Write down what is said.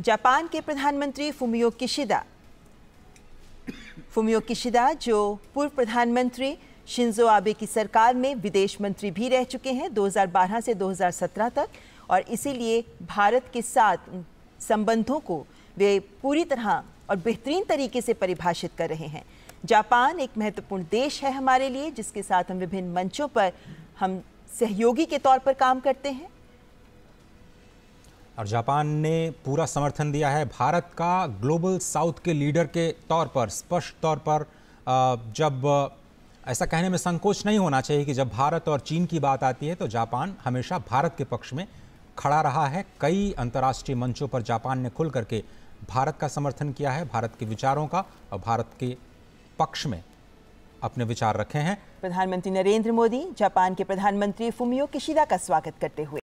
Japan के प्रधानमंत्री Fumio Kishida Fumio Kishida जो पूर्व प्रधानमंत्री शिंजो आबे की सरकार में विदेश मंत्री भी रह चुके हैं 2012 से 2017 तक और इसीलिए भारत के साथ संबंधों को वे पूरी तरह और बेहतरीन तरीके से परिभाषित कर रहे हैं जापान एक महत्वपूर्ण देश है हमारे लिए जिसके साथ हम विभिन्न मंचों पर हम सहयोगी के तौर पर काम करते हैं और जापान ने पूरा समर्थन दिया है भारत का ग्लोबल साउथ के लीडर के तौर पर स्पष्ट तौर पर जब ऐसा कहने में संकोच नहीं होना चाहिए कि जब भारत और चीन की बात आती है तो जापान हमेशा भारत के पक्ष में खड़ा रहा है कई अंतर्राष्ट्रीय मंचों पर जापान ने खुल करके भारत का समर्थन किया है भारत के विचारों का और भारत के पक्ष में अपने विचार रखे हैं प्रधानमंत्री नरेंद्र मोदी जापान के प्रधानमंत्री फुमियो किशिदा का स्वागत करते हुए